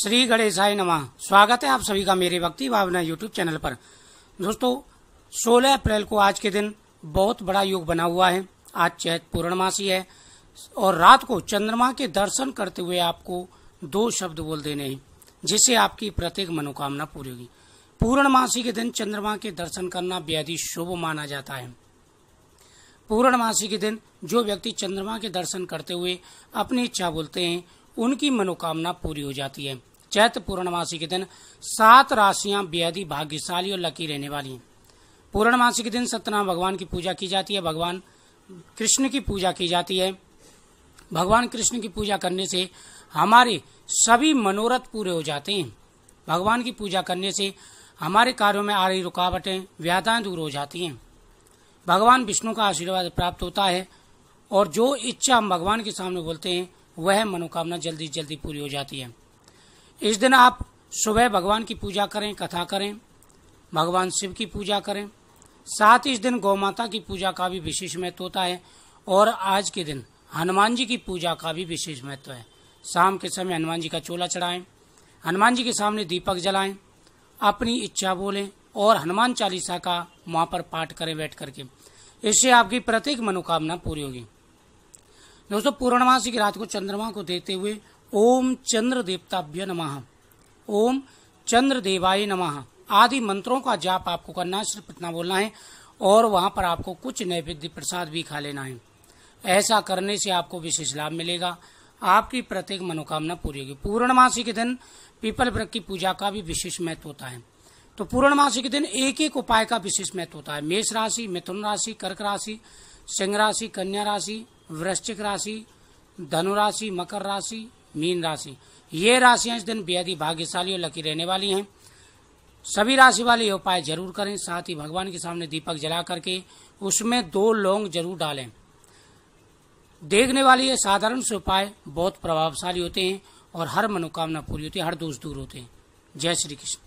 श्री गणेशाय नमा स्वागत है आप सभी का मेरे भक्ति भावना यूट्यूब चैनल पर दोस्तों 16 अप्रैल को आज के दिन बहुत बड़ा योग बना हुआ है आज चैत पूर्णमासी है और रात को चंद्रमा के दर्शन करते हुए आपको दो शब्द बोल देने हैं जिससे आपकी प्रत्येक मनोकामना पूरी होगी पूर्णमासी के दिन चंद्रमा के दर्शन करना बेहद ही शुभ माना जाता है पूर्णमासी के दिन जो व्यक्ति चंद्रमा के दर्शन करते हुए अपनी इच्छा बोलते हैं उनकी मनोकामना पूरी हो जाती है चैत पूर्णमासी के दिन सात राशियां बेहद ही भाग्यशाली और लकी रहने वाली हैं पूर्णमासी के दिन सत्यनाम भगवान की पूजा की जाती है भगवान कृष्ण की पूजा की जाती है भगवान कृष्ण की पूजा करने से हमारे सभी मनोरथ पूरे हो जाते हैं भगवान की पूजा करने से हमारे कार्यों में आ रही रुकावटें व्याधाएं दूर हो जाती हैं भगवान विष्णु का आशीर्वाद प्राप्त होता है और जो इच्छा हम भगवान के सामने बोलते हैं वह मनोकामना जल्दी जल्दी पूरी हो जाती है इस दिन आप सुबह भगवान की पूजा करें कथा करें भगवान शिव की पूजा करें साथ ही इस दिन गौ माता की पूजा का भी विशेष महत्व होता है और आज के दिन हनुमान जी की पूजा का भी विशेष महत्व है शाम के समय हनुमान जी का चोला चढ़ाएं हनुमान जी के सामने दीपक जलाएं अपनी इच्छा बोलें और हनुमान चालीसा का वहाँ पर पाठ करें बैठ करके इससे आपकी प्रत्येक मनोकामना पूरी होगी दोस्तों पूर्णमासी की रात को चंद्रमा को देखते हुए ओम चंद्र देवताभ्य नमः ओम चंद्र देवाय नमः आदि मंत्रों का जाप आपको करना सिर्फ इतना बोलना है और वहां पर आपको कुछ नैवेद्य प्रसाद भी खा लेना है ऐसा करने से आपको विशेष लाभ मिलेगा आपकी प्रत्येक मनोकामना पूरी होगी पूर्णमासी के दिन पीपल वृक्ष की पूजा का भी विशेष महत्व होता है तो पूर्णमासी के दिन एक एक उपाय का विशेष महत्व होता है मेष राशि मिथुन राशि कर्क राशि सिंह राशि कन्या राशि वृश्चिक राशि धनु राशि मकर राशि मीन राशि ये राशियां इस दिन बेहद ही भाग्यशाली और लकी रहने वाली हैं सभी राशि वाले उपाय जरूर करें साथ ही भगवान के सामने दीपक जला करके उसमें दो लौंग जरूर डालें देखने वाले ये साधारण से उपाय बहुत प्रभावशाली होते हैं और हर मनोकामना पूरी होती है हर दोष दूर होते हैं जय श्री कृष्ण